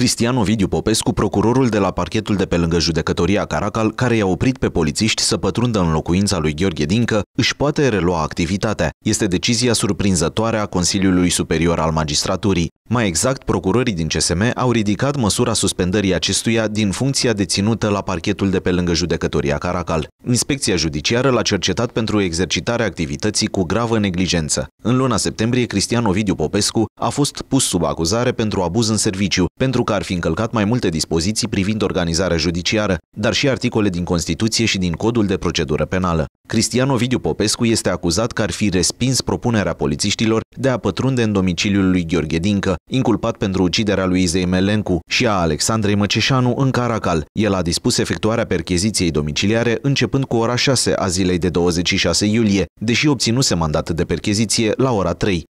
Cristian Ovidiu Popescu, procurorul de la parchetul de pe lângă judecătoria Caracal, care i-a oprit pe polițiști să pătrundă în locuința lui Gheorghe Dincă, își poate relua activitatea. Este decizia surprinzătoare a Consiliului Superior al Magistraturii. Mai exact, procurorii din CSM au ridicat măsura suspendării acestuia din funcția deținută la parchetul de pe lângă judecătoria Caracal. Inspecția judiciară l-a cercetat pentru exercitarea activității cu gravă neglijență. În luna septembrie, Cristian Ovidiu Popescu a fost pus sub acuzare pentru abuz în serviciu, pentru că ar fi încălcat mai multe dispoziții privind organizarea judiciară, dar și articole din Constituție și din Codul de Procedură Penală. Cristian Ovidiu Popescu este acuzat că ar fi respins propunerea polițiștilor de a pătrunde în domiciliul lui Gheorghe Dincă, inculpat pentru uciderea lui Izei Melencu și a Alexandrei Măceșanu în Caracal. El a dispus efectuarea percheziției domiciliare începând cu ora 6 a zilei de 26 iulie, deși obținuse mandat de percheziție la ora 3.